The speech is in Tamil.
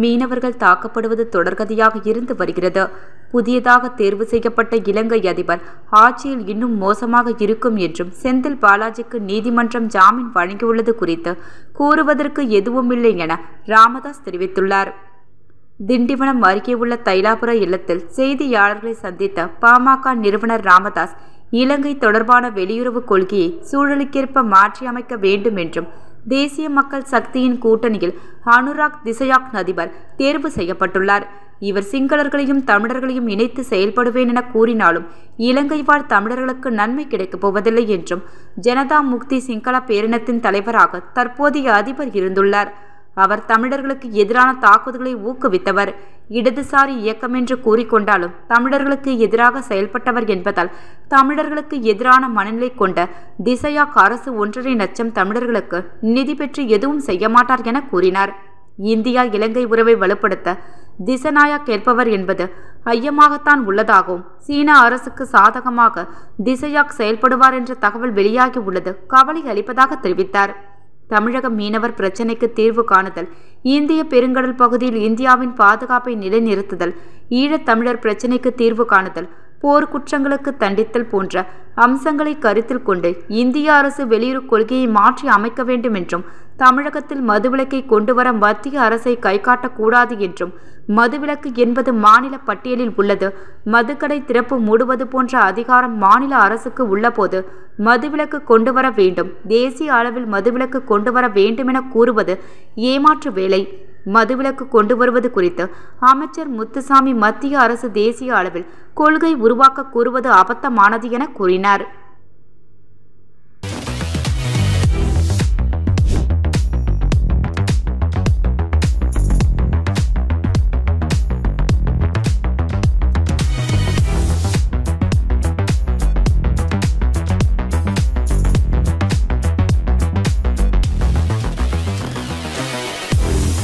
மீனவர்கள் தாக்கப்படுவது தொடர்கதையாக இருந்து வருகிறது புதியதாக தேர்வு செய்யப்பட்ட இலங்கை அதிபர் ஆட்சியில் இன்னும் மோசமாக இருக்கும் என்றும் செந்தில் பாலாஜிக்கு நீதிமன்றம் ஜாமீன் வழங்கியுள்ளது குறித்து கூறுவதற்கு எதுவும் இல்லை என ராமதாஸ் தெரிவித்துள்ளார் திண்டிவனம் அருகே உள்ள தைலாபுர இல்லத்தில் செய்தியாளர்களை சந்தித்த பாமக நிறுவனர் ராமதாஸ் இலங்கை தொடர்பான வெளியுறவு கொள்கையை சூழலுக்கேற்ப மாற்றியமைக்க வேண்டும் என்றும் தேசிய மக்கள் சக்தியின் கூட்டணியில் அனுராக் திசையாக் அதிபர் தேர்வு செய்யப்பட்டுள்ளார் இவர் சிங்களர்களையும் தமிழர்களையும் இணைத்து செயல்படுவேன் என கூறினாலும் இலங்கை வாழ் தமிழர்களுக்கு நன்மை கிடைக்கப் போவதில்லை என்றும் ஜனதா முக்தி சிங்கள பேரினத்தின் தலைவராக தற்போதைய அதிபர் இருந்துள்ளார் அவர் தமிழர்களுக்கு எதிரான தாக்குதல்களை ஊக்குவித்தவர் இடதுசாரி இயக்கம் என்று கூறிக்கொண்டாலும் தமிழர்களுக்கு எதிராக செயல்பட்டவர் என்பதால் தமிழர்களுக்கு எதிரான மனநிலை கொண்ட திசையாக் அரசு ஒன்றரை லட்சம் தமிழர்களுக்கு நிதி பெற்று எதுவும் செய்ய மாட்டார் என கூறினார் இந்தியா இலங்கை உறவை வலுப்படுத்த திசநாயா கேட்பவர் என்பது ஐயமாகத்தான் உள்ளதாகவும் சீன அரசுக்கு சாதகமாக திசையாக் செயல்படுவார் என்ற தகவல் வெளியாகி உள்ளது கவலை அளிப்பதாக தெரிவித்தார் தமிழக மீனவர் பிரச்சினைக்கு தீர்வு காணுதல் இந்திய பெருங்கடல் பகுதியில் இந்தியாவின் பாதுகாப்பை நிலைநிறுத்துதல் ஈழத்தமிழர் பிரச்சினைக்கு தீர்வு காணுதல் போர்க்குற்றங்களுக்கு தண்டித்தல் போன்ற அம்சங்களை கருத்தில் கொண்டு இந்திய அரசு வெளியுறவு கொள்கையை மாற்றி அமைக்க வேண்டும் என்றும் தமிழகத்தில் மதுவிலக்கை கொண்டுவர மத்திய அரசை கைகாட்டக்கூடாது என்றும் மதுவிலக்கு என்பது மாநில பட்டியலில் உள்ளது மதுக்கடை திறப்பு மூடுவது போன்ற அதிகாரம் மாநில அரசுக்கு உள்ளபோது மதுவிலக்கு கொண்டு வர வேண்டும் தேசிய அளவில் மதுவிலக்கு கொண்டு வர வேண்டுமென கூறுவது ஏமாற்று வேலை மதுவிலக்கு கொண்டு வருவது குறித்து அமைச்சர் முத்துசாமி மத்திய அரசு தேசிய அளவில் கொள்கை உருவாக்க கூறுவது அபத்தமானது என கூறினார்